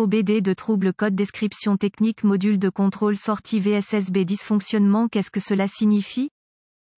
OBD de trouble code description technique module de contrôle sortie VSSB dysfonctionnement qu'est-ce que cela signifie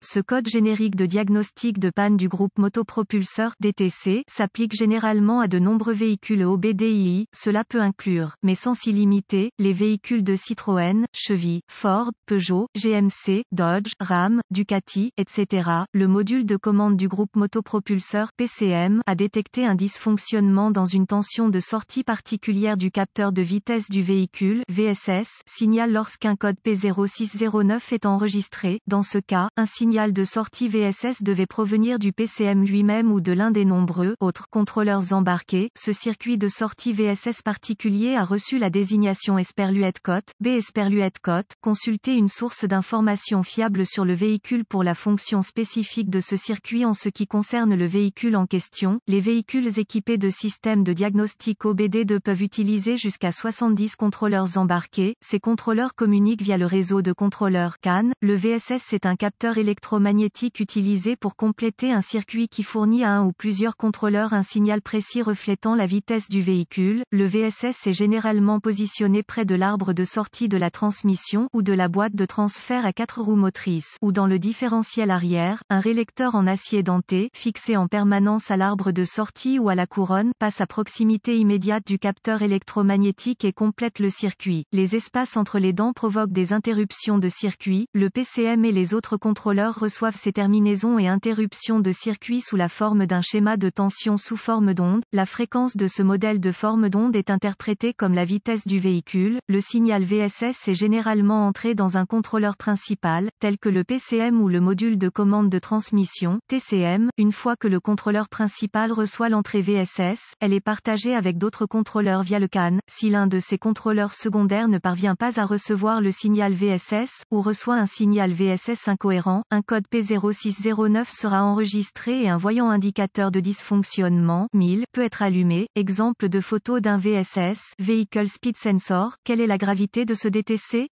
ce code générique de diagnostic de panne du groupe motopropulseur DTC s'applique généralement à de nombreux véhicules OBDII, cela peut inclure, mais sans s'y limiter, les véhicules de Citroën, Chevy, Ford, Peugeot, GMC, Dodge, Ram, Ducati, etc. Le module de commande du groupe motopropulseur PCM a détecté un dysfonctionnement dans une tension de sortie particulière du capteur de vitesse du véhicule VSS, signale lorsqu'un code P0609 est enregistré, dans ce cas, un signal signal de sortie VSS devait provenir du PCM lui-même ou de l'un des nombreux autres contrôleurs embarqués, ce circuit de sortie VSS particulier a reçu la désignation Esperluette-Cote, B Esperluette-Cote. Consultez une source d'information fiable sur le véhicule pour la fonction spécifique de ce circuit en ce qui concerne le véhicule en question. Les véhicules équipés de systèmes de diagnostic OBD2 peuvent utiliser jusqu'à 70 contrôleurs embarqués. Ces contrôleurs communiquent via le réseau de contrôleurs CAN. Le VSS est un capteur électronique électromagnétique utilisé pour compléter un circuit qui fournit à un ou plusieurs contrôleurs un signal précis reflétant la vitesse du véhicule. Le VSS est généralement positionné près de l'arbre de sortie de la transmission ou de la boîte de transfert à quatre roues motrices ou dans le différentiel arrière. Un rélecteur en acier denté, fixé en permanence à l'arbre de sortie ou à la couronne, passe à proximité immédiate du capteur électromagnétique et complète le circuit. Les espaces entre les dents provoquent des interruptions de circuit. Le PCM et les autres contrôleurs reçoivent ces terminaisons et interruptions de circuit sous la forme d'un schéma de tension sous forme d'onde. La fréquence de ce modèle de forme d'onde est interprétée comme la vitesse du véhicule. Le signal VSS est généralement entré dans un contrôleur principal, tel que le PCM ou le module de commande de transmission, TCM. Une fois que le contrôleur principal reçoit l'entrée VSS, elle est partagée avec d'autres contrôleurs via le CAN. Si l'un de ces contrôleurs secondaires ne parvient pas à recevoir le signal VSS, ou reçoit un signal VSS incohérent, un code P0609 sera enregistré et un voyant indicateur de dysfonctionnement 1000 peut être allumé. Exemple de photo d'un VSS Vehicle Speed Sensor. Quelle est la gravité de ce DTC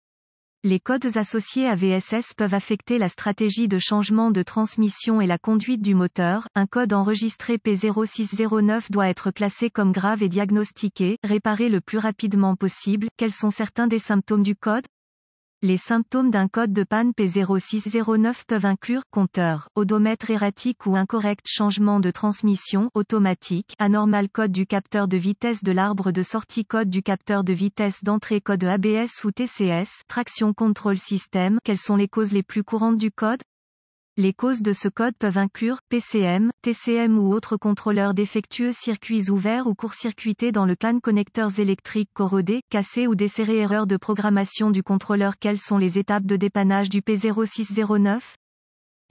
les codes associés à VSS peuvent affecter la stratégie de changement de transmission et la conduite du moteur. Un code enregistré P0609 doit être classé comme grave et diagnostiqué, réparé le plus rapidement possible. Quels sont certains des symptômes du code les symptômes d'un code de panne P0609 peuvent inclure compteur, odomètre erratique ou incorrect changement de transmission automatique, anormal code du capteur de vitesse de l'arbre de sortie code du capteur de vitesse d'entrée code ABS ou TCS, traction control system. Quelles sont les causes les plus courantes du code les causes de ce code peuvent inclure PCM, TCM ou autres contrôleurs défectueux, circuits ouverts ou court-circuités dans le CAN, connecteurs électriques corrodés, cassés ou desserrés, erreurs de programmation du contrôleur. Quelles sont les étapes de dépannage du P0609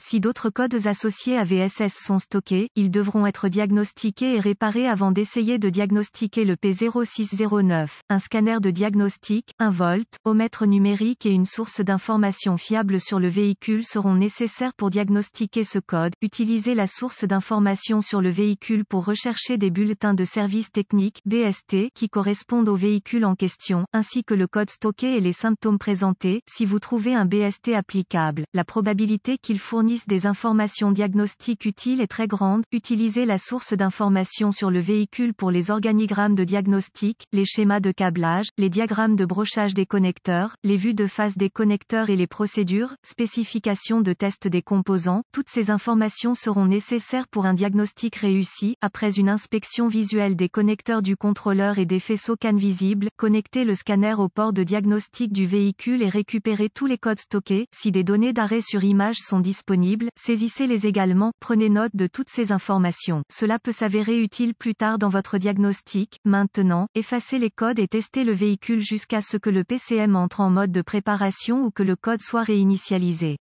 si d'autres codes associés à VSS sont stockés, ils devront être diagnostiqués et réparés avant d'essayer de diagnostiquer le P0609. Un scanner de diagnostic, un volt, omètre numérique et une source d'information fiable sur le véhicule seront nécessaires pour diagnostiquer ce code. Utilisez la source d'information sur le véhicule pour rechercher des bulletins de service technique BST qui correspondent au véhicule en question, ainsi que le code stocké et les symptômes présentés. Si vous trouvez un BST applicable, la probabilité qu'il fournisse des informations diagnostiques utiles et très grandes. Utilisez la source d'informations sur le véhicule pour les organigrammes de diagnostic, les schémas de câblage, les diagrammes de brochage des connecteurs, les vues de face des connecteurs et les procédures, spécifications de test des composants. Toutes ces informations seront nécessaires pour un diagnostic réussi. Après une inspection visuelle des connecteurs du contrôleur et des faisceaux CAN visibles, connectez le scanner au port de diagnostic du véhicule et récupérez tous les codes stockés. Si des données d'arrêt sur image sont disponibles, saisissez-les également, prenez note de toutes ces informations. Cela peut s'avérer utile plus tard dans votre diagnostic. Maintenant, effacez les codes et testez le véhicule jusqu'à ce que le PCM entre en mode de préparation ou que le code soit réinitialisé.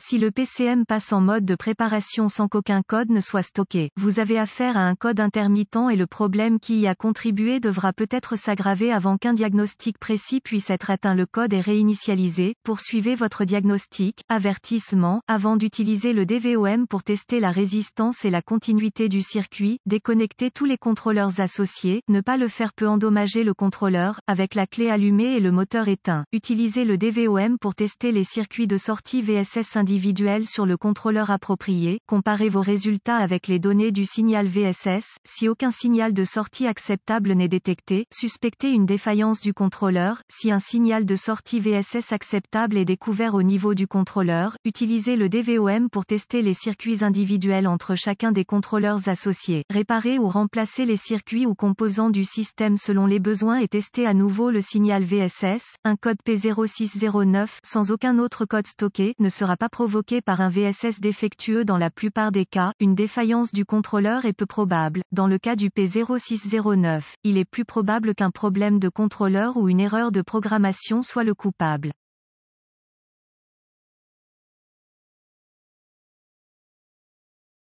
Si le PCM passe en mode de préparation sans qu'aucun code ne soit stocké, vous avez affaire à un code intermittent et le problème qui y a contribué devra peut-être s'aggraver avant qu'un diagnostic précis puisse être atteint. Le code est réinitialisé, poursuivez votre diagnostic, avertissement, avant d'utiliser le DVOM pour tester la résistance et la continuité du circuit, déconnectez tous les contrôleurs associés, ne pas le faire peut endommager le contrôleur, avec la clé allumée et le moteur éteint. Utilisez le DVOM pour tester les circuits de sortie VSS Individuel sur le contrôleur approprié, comparez vos résultats avec les données du signal VSS, si aucun signal de sortie acceptable n'est détecté, suspectez une défaillance du contrôleur, si un signal de sortie VSS acceptable est découvert au niveau du contrôleur, utilisez le DVOM pour tester les circuits individuels entre chacun des contrôleurs associés, réparez ou remplacez les circuits ou composants du système selon les besoins et testez à nouveau le signal VSS, un code P0609 sans aucun autre code stocké ne sera pas provoqué par un VSS défectueux dans la plupart des cas, une défaillance du contrôleur est peu probable. Dans le cas du P0609, il est plus probable qu'un problème de contrôleur ou une erreur de programmation soit le coupable.